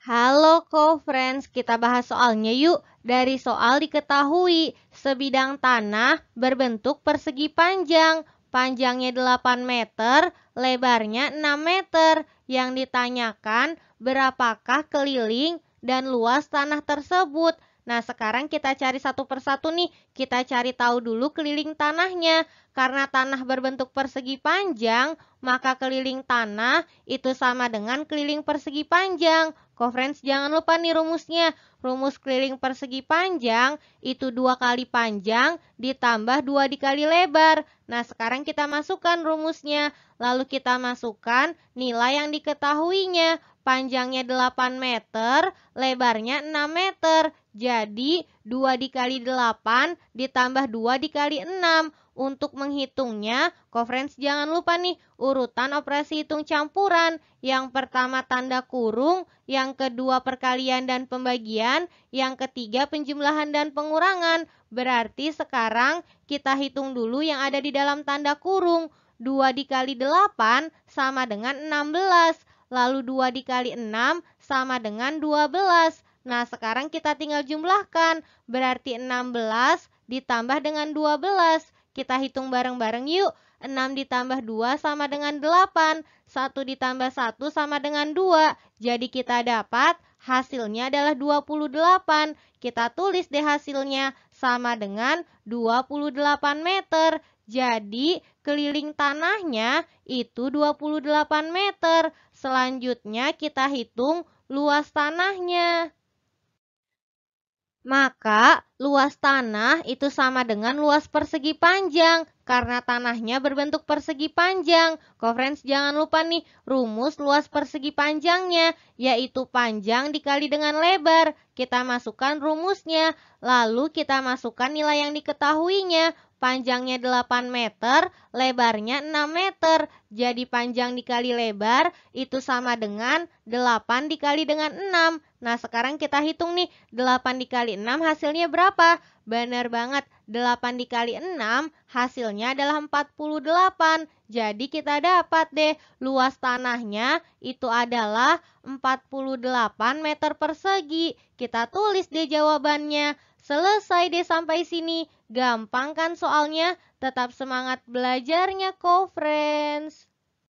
Halo co-friends, kita bahas soalnya yuk. Dari soal diketahui, sebidang tanah berbentuk persegi panjang. Panjangnya 8 meter, lebarnya 6 meter. Yang ditanyakan, berapakah keliling dan luas tanah tersebut? Nah, sekarang kita cari satu persatu nih. Kita cari tahu dulu keliling tanahnya. Karena tanah berbentuk persegi panjang, maka keliling tanah itu sama dengan keliling persegi panjang. Friends, jangan lupa nih rumusnya. Rumus keliling persegi panjang itu dua kali panjang ditambah dua dikali lebar. Nah, sekarang kita masukkan rumusnya. Lalu kita masukkan nilai yang diketahuinya. Panjangnya 8 meter, lebarnya 6 meter. Jadi, 2 dikali 8 ditambah 2 dikali 6. Untuk menghitungnya, Conference jangan lupa nih urutan operasi hitung campuran. Yang pertama tanda kurung, yang kedua perkalian dan pembagian, yang ketiga penjumlahan dan pengurangan. Berarti sekarang kita hitung dulu yang ada di dalam tanda kurung. 2 dikali 8 sama dengan 16. Lalu 2 dikali 6 sama dengan 12. Nah, sekarang kita tinggal jumlahkan. Berarti 16 ditambah dengan 12 kita hitung bareng-bareng yuk. 6 ditambah 2 sama dengan 8. 1 ditambah 1 sama dengan 2. Jadi kita dapat hasilnya adalah 28. Kita tulis deh hasilnya sama dengan 28 meter. Jadi keliling tanahnya itu 28 meter. Selanjutnya kita hitung luas tanahnya. Maka Luas tanah itu sama dengan luas persegi panjang karena tanahnya berbentuk persegi panjang. Conference jangan lupa nih rumus luas persegi panjangnya yaitu panjang dikali dengan lebar. Kita masukkan rumusnya, lalu kita masukkan nilai yang diketahuinya. Panjangnya 8 meter, lebarnya 6 meter. Jadi panjang dikali lebar itu sama dengan 8 dikali dengan 6. Nah sekarang kita hitung nih 8 dikali 6 hasilnya berapa? berapa? Benar banget, 8 dikali 6 hasilnya adalah 48. Jadi kita dapat deh luas tanahnya itu adalah 48 meter persegi. Kita tulis deh jawabannya. Selesai deh sampai sini. Gampang kan soalnya? Tetap semangat belajarnya, co-friends.